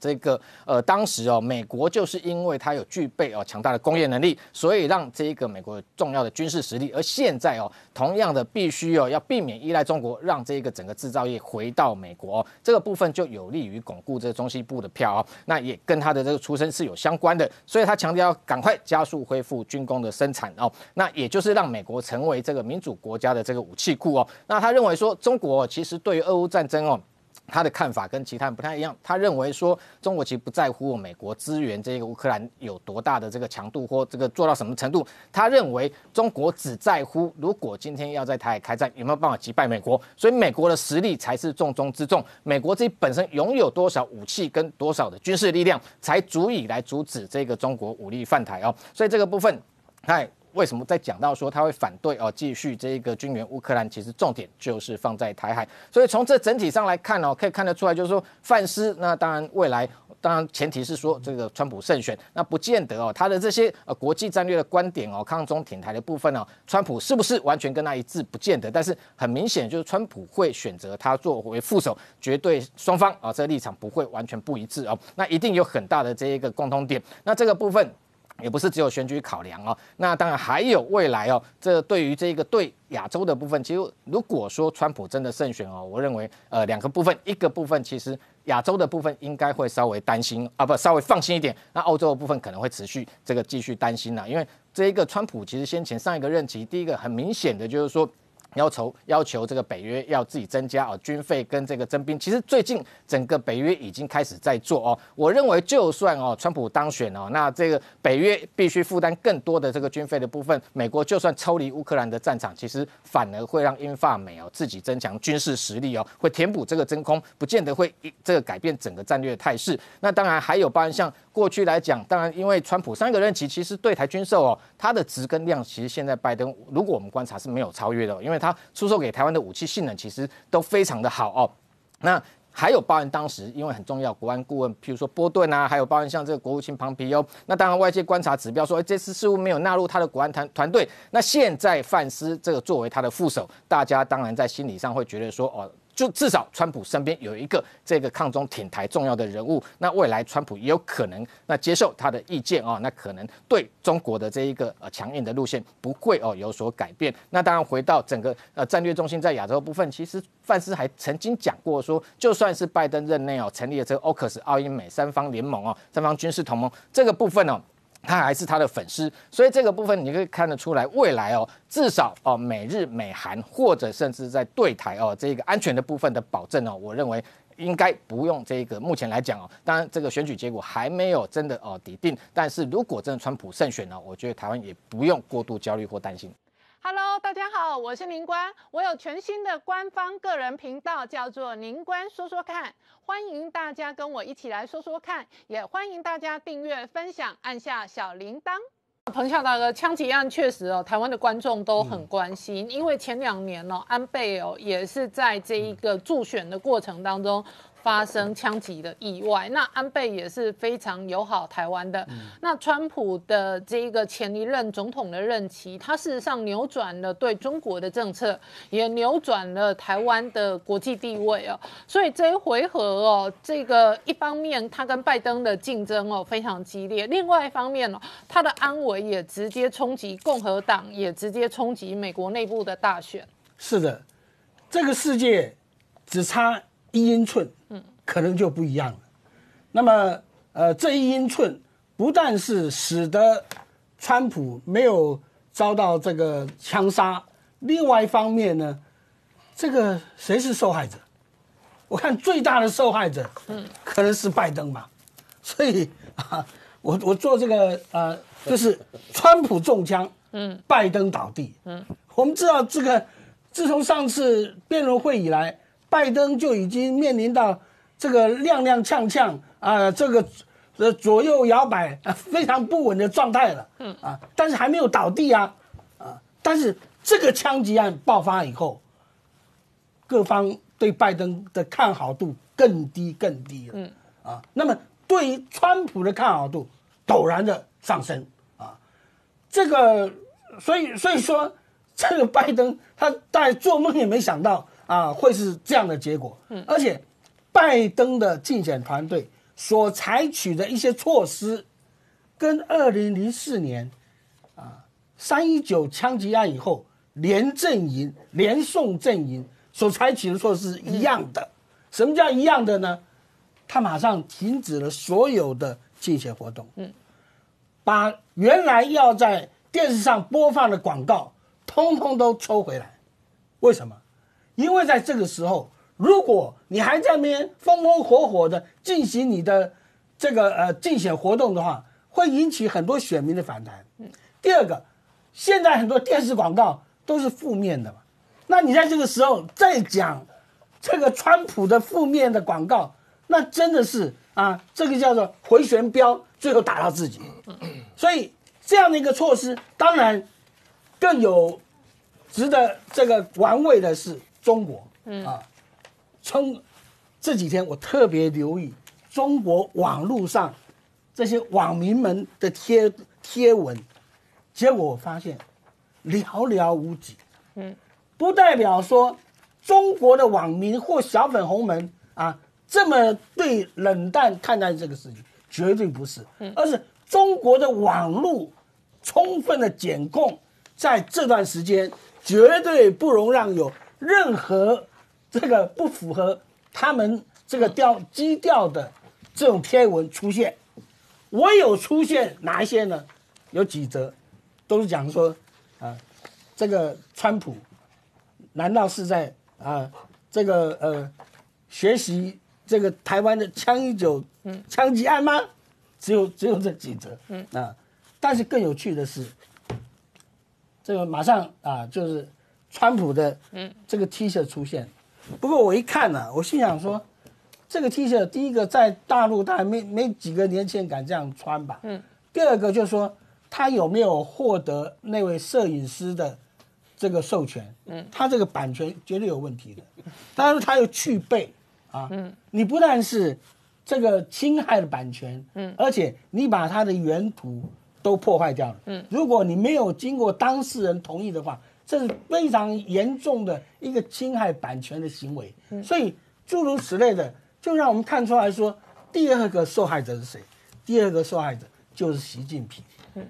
这个呃，当时哦，美国就是因为它有具备哦强大的工业能力，所以让这一个美国重要的军事实力。而现在哦，同样的必须哦要避免依赖中国，让这一个整个制造业回到美国哦，这个部分就有利于巩固这个中西部的票哦。那也跟他的这个出身是有相关的，所以他强调赶快加速恢复军工的生产哦。那也就是让美国成为这个民主国家的这个武器库哦。那他认为说，中国其实对于俄乌战争哦。他的看法跟其他人不太一样，他认为说中国其实不在乎美国支援这个乌克兰有多大的这个强度或这个做到什么程度，他认为中国只在乎如果今天要在台海开战，有没有办法击败美国，所以美国的实力才是重中之重。美国自己本身拥有多少武器跟多少的军事力量，才足以来阻止这个中国武力犯台哦，所以这个部分，哎。为什么在讲到说他会反对哦，继续这个军援乌克兰？其实重点就是放在台海。所以从这整体上来看哦，可以看得出来，就是说范斯那当然未来当然前提是说这个川普胜选，那不见得哦，他的这些呃国际战略的观点哦，抗中挺台的部分呢，川普是不是完全跟他一致？不见得。但是很明显就是川普会选择他作为副手，绝对双方啊这个立场不会完全不一致哦。那一定有很大的这一个共通点。那这个部分。也不是只有选举考量哦，那当然还有未来哦。这对于这个对亚洲的部分，其实如果说川普真的胜选哦，我认为呃两个部分，一个部分其实亚洲的部分应该会稍微担心啊，不稍微放心一点。那欧洲的部分可能会持续这个继续担心的，因为这一个川普其实先前上一个任期，第一个很明显的就是说。要求要求这个北约要自己增加哦军费跟这个征兵，其实最近整个北约已经开始在做哦。我认为就算哦，川普当选哦，那这个北约必须负担更多的这个军费的部分，美国就算抽离乌克兰的战场，其实反而会让英法美哦自己增强军事实力哦，会填补这个真空，不见得会这个改变整个战略态势。那当然还有包含像过去来讲，当然因为川普三个任期，其实对台军售哦，它的值跟量其实现在拜登如果我们观察是没有超越的，因为。他出售给台湾的武器性能其实都非常的好哦。那还有包含当时因为很重要国安顾问，譬如说波顿啊，还有包含像这个国务卿庞皮哟。那当然外界观察指标说，哎，这次似乎没有纳入他的国安团团队。那现在范斯这个作为他的副手，大家当然在心理上会觉得说，哦。就至少川普身边有一个这个抗中挺台重要的人物，那未来川普也有可能那接受他的意见哦，那可能对中国的这一个呃强硬的路线不会哦有所改变。那当然回到整个呃战略中心在亚洲部分，其实范斯还曾经讲过说，就算是拜登任内哦，成立了这个 c 克斯澳英美三方联盟哦，三方军事同盟这个部分哦。他还是他的粉丝，所以这个部分你可以看得出来，未来哦，至少哦，美日美韩或者甚至在对台哦这个安全的部分的保证哦，我认为应该不用这个目前来讲哦，当然这个选举结果还没有真的哦抵定，但是如果真的川普胜选呢，我觉得台湾也不用过度焦虑或担心。Hello，大家好，我是宁官，我有全新的官方个人频道，叫做宁官说说看，欢迎大家跟我一起来说说看，也欢迎大家订阅、分享，按下小铃铛。彭孝大哥，枪击案确实哦，台湾的观众都很关心，因为前两年呢，安倍哦也是在这一个助选的过程当中。发生枪击的意外，那安倍也是非常友好台湾的。那川普的这一个前一任总统的任期，他事实上扭转了对中国的政策，也扭转了台湾的国际地位哦。所以这一回合哦，这个一方面他跟拜登的竞争哦非常激烈，另外一方面哦，他的安危也直接冲击共和党，也直接冲击美国内部的大选。是的，这个世界只差。一英寸，嗯，可能就不一样了。那么，呃，这一英寸不但是使得川普没有遭到这个枪杀，另外一方面呢，这个谁是受害者？我看最大的受害者，嗯，可能是拜登吧。所以，啊，我我做这个，呃，就是川普中枪，嗯，拜登倒地，嗯，我们知道这个，自从上次辩论会以来。拜登就已经面临到这个踉踉跄跄啊，这个呃左右摇摆，非常不稳的状态了。嗯啊，但是还没有倒地啊啊。但是这个枪击案爆发以后，各方对拜登的看好度更低更低了。嗯啊，那么对于川普的看好度陡然的上升啊，这个所以所以说这个拜登他大做梦也没想到。啊，会是这样的结果。嗯，而且，拜登的竞选团队所采取的一些措施，跟二零零四年，啊，三一九枪击案以后，联阵营、联送阵营所采取的措施一样的。什么叫一样的呢？他马上停止了所有的竞选活动。嗯，把原来要在电视上播放的广告，通通都抽回来。为什么？因为在这个时候，如果你还在那边风风火火的进行你的这个呃竞选活动的话，会引起很多选民的反弹。嗯，第二个，现在很多电视广告都是负面的嘛，那你在这个时候再讲这个川普的负面的广告，那真的是啊，这个叫做回旋镖，最后打到自己。嗯，所以这样的一个措施，当然更有值得这个玩味的是。中国，嗯啊，从这几天我特别留意中国网络上这些网民们的贴贴文，结果我发现寥寥无几，嗯，不代表说中国的网民或小粉红们啊这么对冷淡看待这个事情，绝对不是，而是中国的网络充分的检控，在这段时间绝对不容让有。任何这个不符合他们这个调基调的这种天文出现，我有出现哪一些呢？有几则，都是讲说啊，这个川普难道是在啊这个呃学习这个台湾的枪一九枪击案吗？只有只有这几则啊，但是更有趣的是，这个马上啊就是。川普的这个 T 恤出现，不过我一看呢，我心想说，这个 T 恤第一个在大陆大概没没几个年轻人敢这样穿吧，嗯，第二个就是说他有没有获得那位摄影师的这个授权，嗯，他这个版权绝对有问题的，但是他又去背，啊，你不但是这个侵害了版权，嗯，而且你把他的原图都破坏掉了，嗯，如果你没有经过当事人同意的话。这是非常严重的一个侵害版权的行为，所以诸如此类的，就让我们看出来说，第二个受害者是谁？第二个受害者就是习近平。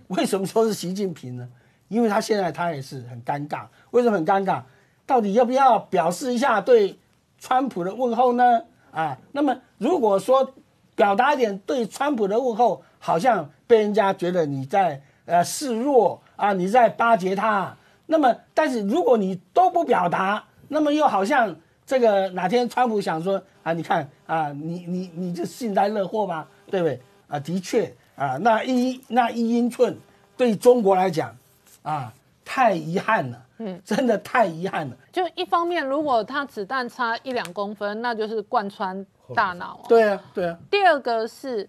为什么说是习近平呢？因为他现在他也是很尴尬。为什么很尴尬？到底要不要表示一下对川普的问候呢？啊，那么如果说表达点对川普的问候，好像被人家觉得你在呃示弱啊，你在巴结他。那么，但是如果你都不表达，那么又好像这个哪天川普想说啊，你看啊，你你你就幸灾乐祸吧，对不对？啊，的确啊，那一那一英寸对中国来讲啊，太遗憾了，嗯，真的太遗憾了。就一方面，如果他子弹差一两公分，那就是贯穿大脑。对啊，对啊。第二个是。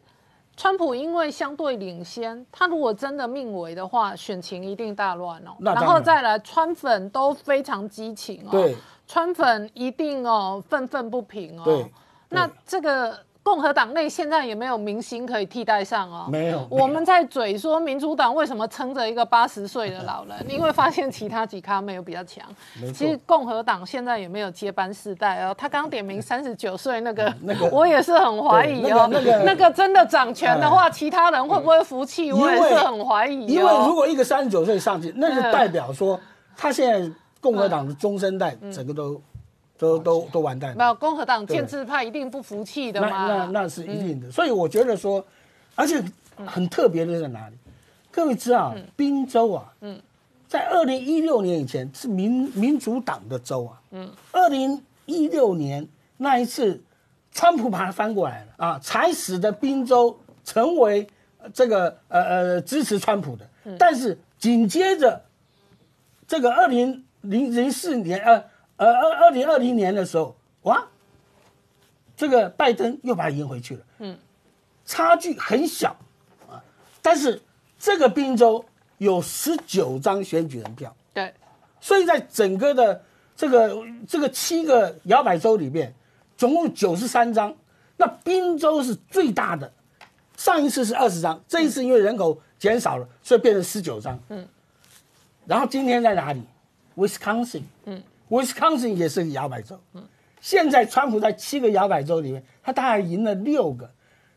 川普因为相对领先，他如果真的命为的话，选情一定大乱哦。然后再来，川粉都非常激情哦，川粉一定哦愤愤不平哦。那这个。共和党内现在也没有明星可以替代上哦，没有。我们在嘴说民主党为什么撑着一个八十岁的老人，因为发现其他几咖没有比较强。其实共和党现在也没有接班世代哦。他刚点名三十九岁那个，那个我也是很怀疑哦。那个真的掌权的话，其他人会不会服气？我也是很怀疑。因为如果一个三十九岁上去，那就代表说他现在共和党的中生代整个都。都都都完蛋！那共和党建制派一定不服气的嘛？那那是一定的。所以我觉得说，而且很特别的在哪里？各位知道，宾州啊，嗯，在二零一六年以前是民民主党的州啊，嗯，二零一六年那一次，川普把它翻过来了啊，才使得宾州成为这个呃呃支持川普的。但是紧接着，这个二零零零四年呃。呃，二二零二零年的时候，哇，这个拜登又把它赢回去了。嗯，差距很小啊，但是这个宾州有十九张选举人票。对，所以在整个的这个这个七个摇摆州里面，总共九十三张，那宾州是最大的。上一次是二十张，这一次因为人口减少了，所以变成十九张。嗯，然后今天在哪里？Wisconsin。嗯。Wisconsin 也是个摇摆州，嗯，现在川普在七个摇摆州里面，他大概赢了六个，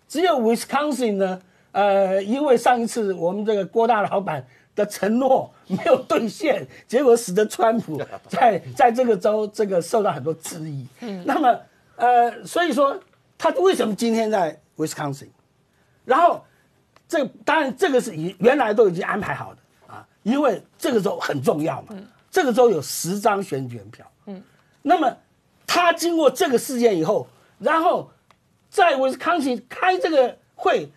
只有 Wisconsin 呢，呃，因为上一次我们这个郭大老板的承诺没有兑现，结果使得川普 在在这个州这个受到很多质疑。嗯，那么，呃，所以说他为什么今天在 Wisconsin？然后，这当然这个是已原来都已经安排好的啊，因为这个州很重要嘛。嗯。这个州有十张选举人票，嗯，那么他经过这个事件以后，然后在威斯康星开这个会，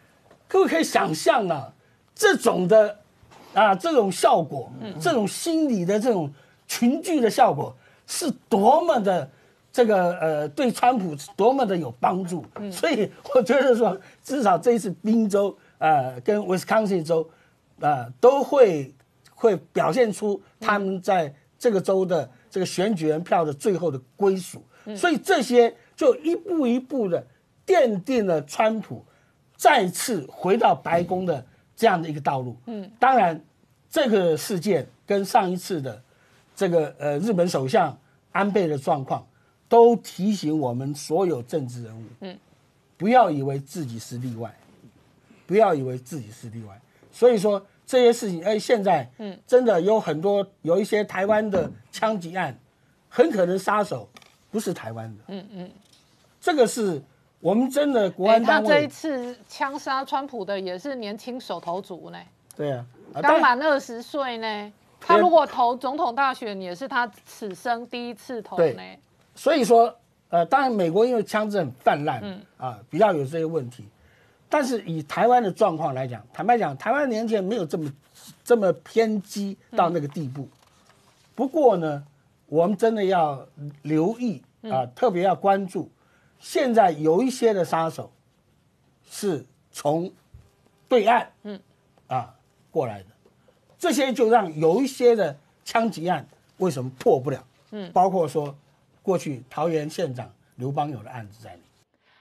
可不可以想象啊，这种的啊，这种效果，这种心理的这种群聚的效果，是多么的这个呃，对川普是多么的有帮助。所以我觉得说，至少这一次宾州啊，跟威斯康星州啊，都会。会表现出他们在这个州的这个选举人票的最后的归属，所以这些就一步一步的奠定了川普再次回到白宫的这样的一个道路。嗯，当然，这个事件跟上一次的这个呃日本首相安倍的状况，都提醒我们所有政治人物，嗯，不要以为自己是例外，不要以为自己是例外。所以说。这些事情，哎，现在，嗯，真的有很多有一些台湾的枪击案，很可能杀手不是台湾的，嗯嗯，这个是我们真的国安。那这一次枪杀川普的也是年轻手头族呢？对啊，刚满二十岁呢。他如果投总统大选，也是他此生第一次投呢。所以说，呃，当然美国因为枪支泛滥，啊，比较有这些问题。但是以台湾的状况来讲，坦白讲，台湾年前没有这么这么偏激到那个地步。不过呢，我们真的要留意啊，特别要关注，现在有一些的杀手是从对岸啊过来的，这些就让有一些的枪击案为什么破不了？嗯，包括说过去桃园县长刘邦友的案子在里。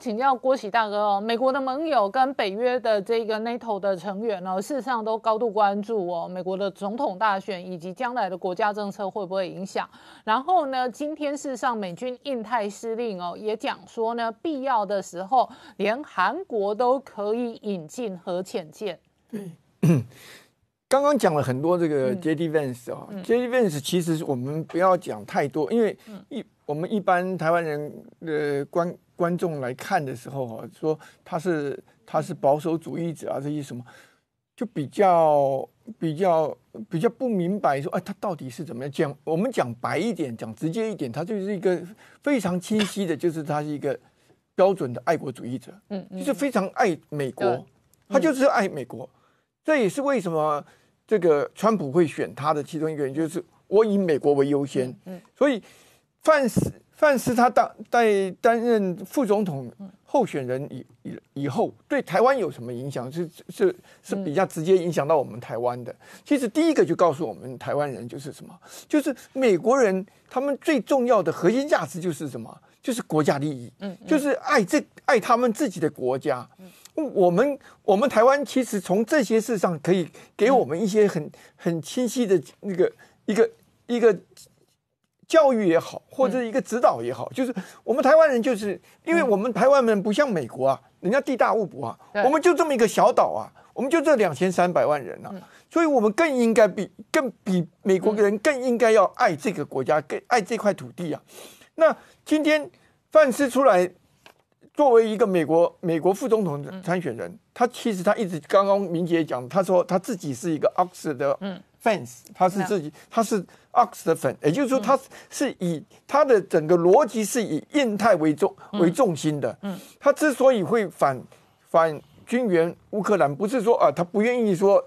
请教郭喜大哥哦，美国的盟友跟北约的这个 NATO 的成员呢，事实上都高度关注哦，美国的总统大选以及将来的国家政策会不会影响？然后呢，今天事实上美军印太司令哦也讲说呢，必要的时候连韩国都可以引进核潜舰。对，刚刚讲了很多这个 JD Vance 哦，JD Vance 其实我们不要讲太多，因为一我们一般台湾人的观。观众来看的时候说他是他是保守主义者啊，这些什么，就比较比较比较不明白，说哎，他到底是怎么样讲？我们讲白一点，讲直接一点，他就是一个非常清晰的，就是他是一个标准的爱国主义者，嗯，就是非常爱美国，他就是爱美国，这也是为什么这个川普会选他的其中一个原因，就是我以美国为优先，嗯，所以范氏。但是他当在担任副总统候选人以以以后，对台湾有什么影响？是是是比较直接影响到我们台湾的。其实第一个就告诉我们台湾人就是什么，就是美国人他们最重要的核心价值就是什么，就是国家利益，嗯，就是爱这爱他们自己的国家。嗯，我们我们台湾其实从这些事上可以给我们一些很很清晰的那个一个一个。教育也好，或者一个指导也好，就是我们台湾人，就是因为我们台湾人不像美国啊，人家地大物博啊，我们就这么一个小岛啊，我们就这两千三百万人啊，所以我们更应该比更比美国人更应该要爱这个国家，更爱这块土地啊。那今天范斯出来作为一个美国美国副总统的参选人，他其实他一直刚刚明杰讲，他说他自己是一个 Ox 的。Fans，他是自己，他是 Ox 的粉，也就是说，他是以他的整个逻辑是以印太为重为重心的。嗯，他之所以会反反军援乌克兰，不是说啊，他不愿意说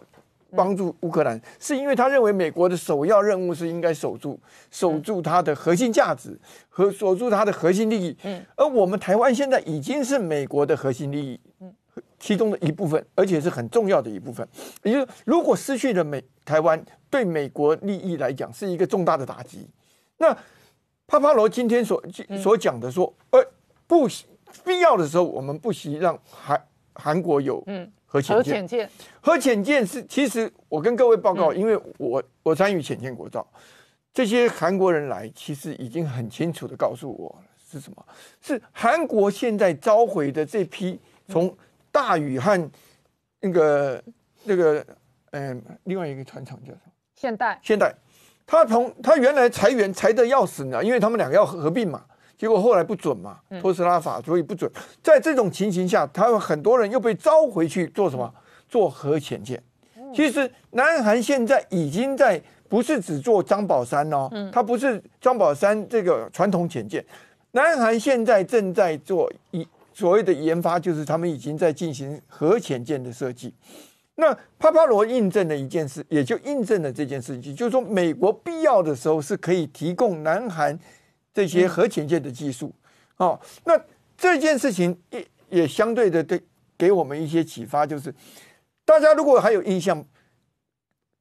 帮助乌克兰，是因为他认为美国的首要任务是应该守住守住他的核心价值和守住他的核心利益。嗯，而我们台湾现在已经是美国的核心利益。嗯。其中的一部分，而且是很重要的一部分。也就是，如果失去了美台湾，对美国利益来讲是一个重大的打击。那帕帕罗今天所所讲的说，呃，不必要的时候，我们不惜让韩韩国有嗯核潜舰。核潜舰是，其实我跟各位报告，因为我我参与潜舰国造，这些韩国人来，其实已经很清楚的告诉我是什么，是韩国现在召回的这批从。大宇和那个那个嗯，另外一个船厂叫什么？现代，现代。他从他原来裁员裁的要死呢，因为他们两个要合并嘛，结果后来不准嘛，托斯拉法，所以不准。在这种情形下，他们很多人又被召回去做什么？做核潜舰。其实南韩现在已经在，不是只做张宝山哦，他不是张宝山这个传统潜舰，南韩现在正在做一。所谓的研发就是他们已经在进行核潜舰的设计，那帕帕罗印证了一件事，也就印证了这件事情，就是说美国必要的时候是可以提供南韩这些核潜舰的技术哦，那这件事情也也相对的对给我们一些启发，就是大家如果还有印象，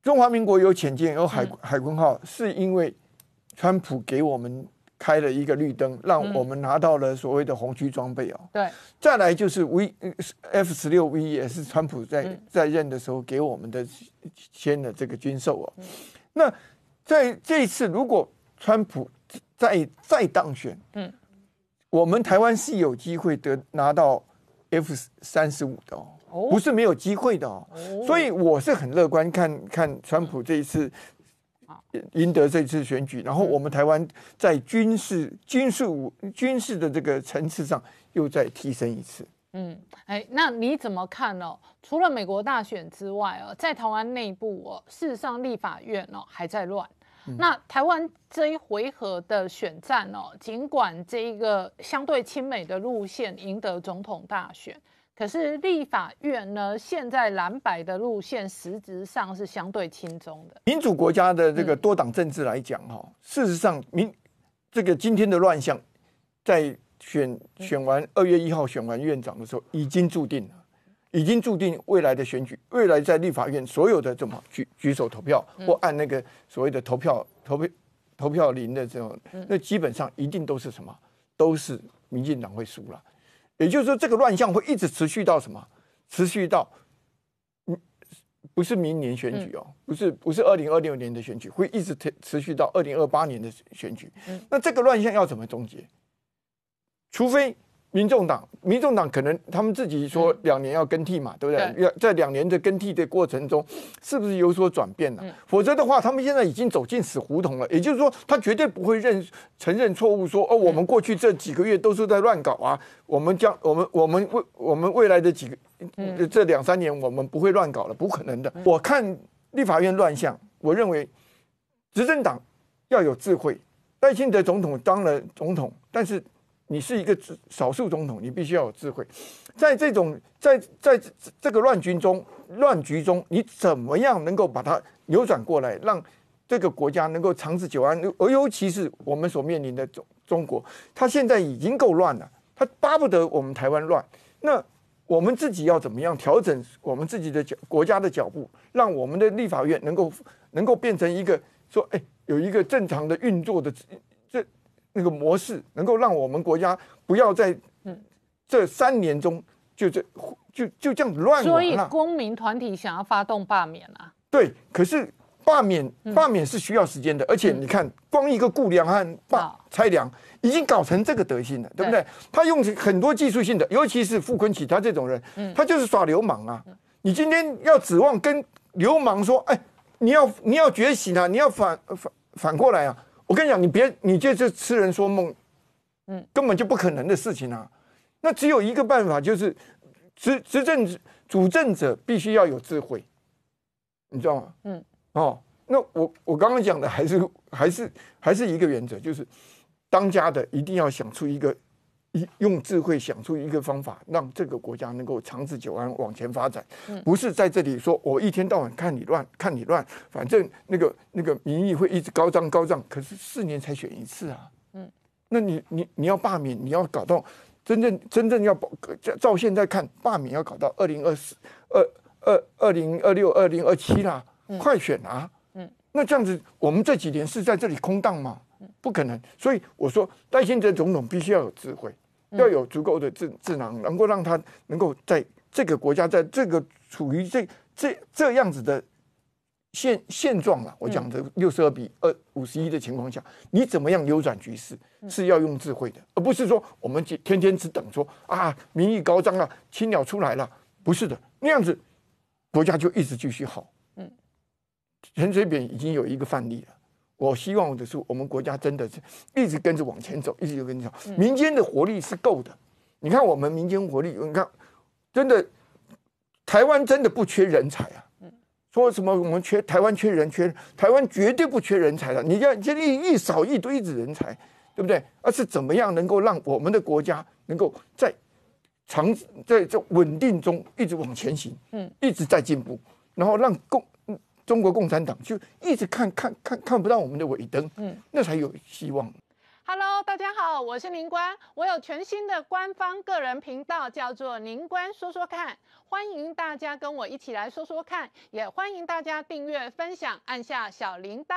中华民国有潜舰有海海鲲号，是因为川普给我们。开了一个绿灯，让我们拿到了所谓的红区装备哦。对，再来就是 V F 十六 V 也是川普在在任的时候给我们的签的这个军售哦。那在这一次，如果川普再再当选，嗯，我们台湾是有机会得拿到 F 三十五的哦，不是没有机会的哦。所以我是很乐观，看看川普这一次。赢得这次选举，然后我们台湾在军事、军事武、军事的这个层次上又再提升一次。嗯，哎，那你怎么看呢？除了美国大选之外哦，在台湾内部哦，事实上立法院哦还在乱。那台湾这一回合的选战哦，尽管这一个相对亲美的路线赢得总统大选。可是，立法院呢，现在蓝白的路线实质上是相对轻松的。民主国家的这个多党政治来讲，哈，事实上，民这个今天的乱象，在选选完二月一号选完院长的时候，已经注定了，已经注定未来的选举，未来在立法院所有的怎么举举手投票或按那个所谓的投票投票投票铃的这种，那基本上一定都是什么，都是民进党会输了。也就是说，这个乱象会一直持续到什么？持续到，不是明年选举哦，不是，不是二零二六年的选举，会一直持续到二零二八年的选举。那这个乱象要怎么终结？除非。民众党，民众党可能他们自己说两年要更替嘛，对不对？要在两年的更替的过程中，是不是有所转变呢？否则的话，他们现在已经走进死胡同了。也就是说，他绝对不会认承认错误，说哦，我们过去这几个月都是在乱搞啊。我们将我们我们未我们未来的几个这两三年，我们不会乱搞了，不可能的。我看立法院乱象，我认为执政党要有智慧。赖清德总统当了总统，但是。你是一个少少数总统，你必须要有智慧，在这种在在这个乱局中，乱局中，你怎么样能够把它扭转过来，让这个国家能够长治久安？而尤其是我们所面临的中中国，它现在已经够乱了，它巴不得我们台湾乱。那我们自己要怎么样调整我们自己的脚国家的脚步，让我们的立法院能够能够变成一个说，哎，有一个正常的运作的。那个模式能够让我们国家不要在嗯这三年中就这就就这样乱所以公民团体想要发动罢免啊？对，可是罢免罢免是需要时间的，而且你看，光一个顾良和罢拆良已经搞成这个德行了，对不对？他用很多技术性的，尤其是傅昆萁他这种人，他就是耍流氓啊！你今天要指望跟流氓说，哎，你要你要觉醒啊，你要反反反过来啊？我跟你讲，你别，你这是痴人说梦，嗯，根本就不可能的事情啊！那只有一个办法，就是执执政主政者必须要有智慧，你知道吗？嗯，哦，那我我刚刚讲的还是还是还是一个原则，就是当家的一定要想出一个。用智慧想出一个方法，让这个国家能够长治久安、往前发展。不是在这里说我一天到晚看你乱，看你乱，反正那个那个民意会一直高涨高涨。可是四年才选一次啊，嗯，那你你你要罢免，你要搞到真正真正要罢，照现在看，罢免要搞到二零二四、二二二零二六、二零二七啦，快选啊，嗯，那这样子我们这几年是在这里空荡吗？不可能。所以我说，戴先哲总统必须要有智慧。要有足够的智智囊，能够让他能够在这个国家，在这个处于这这这样子的现现状了。我讲的六十二比二五十一的情况下，你怎么样扭转局势，是要用智慧的，而不是说我们天天只等说啊，民意高涨了，青鸟出来了，不是的，那样子国家就一直继续好。嗯，陈水扁已经有一个范例了。我希望的是，我们国家真的是一直跟着往前走，一直就跟着走。民间的活力是够的。你看我们民间活力，你看，真的台湾真的不缺人才啊。说什么我们缺台湾缺人，缺台湾绝对不缺人才了。你看，这里一扫一堆子人才，对不对？而是怎么样能够让我们的国家能够在长在这稳定中一直往前行，嗯，一直在进步，然后让共。中国共产党就一直看看看看不到我们的尾灯，嗯，那才有希望。Hello，大家好，我是林官，我有全新的官方个人频道，叫做林官说说看，欢迎大家跟我一起来说说看，也欢迎大家订阅、分享，按下小铃铛。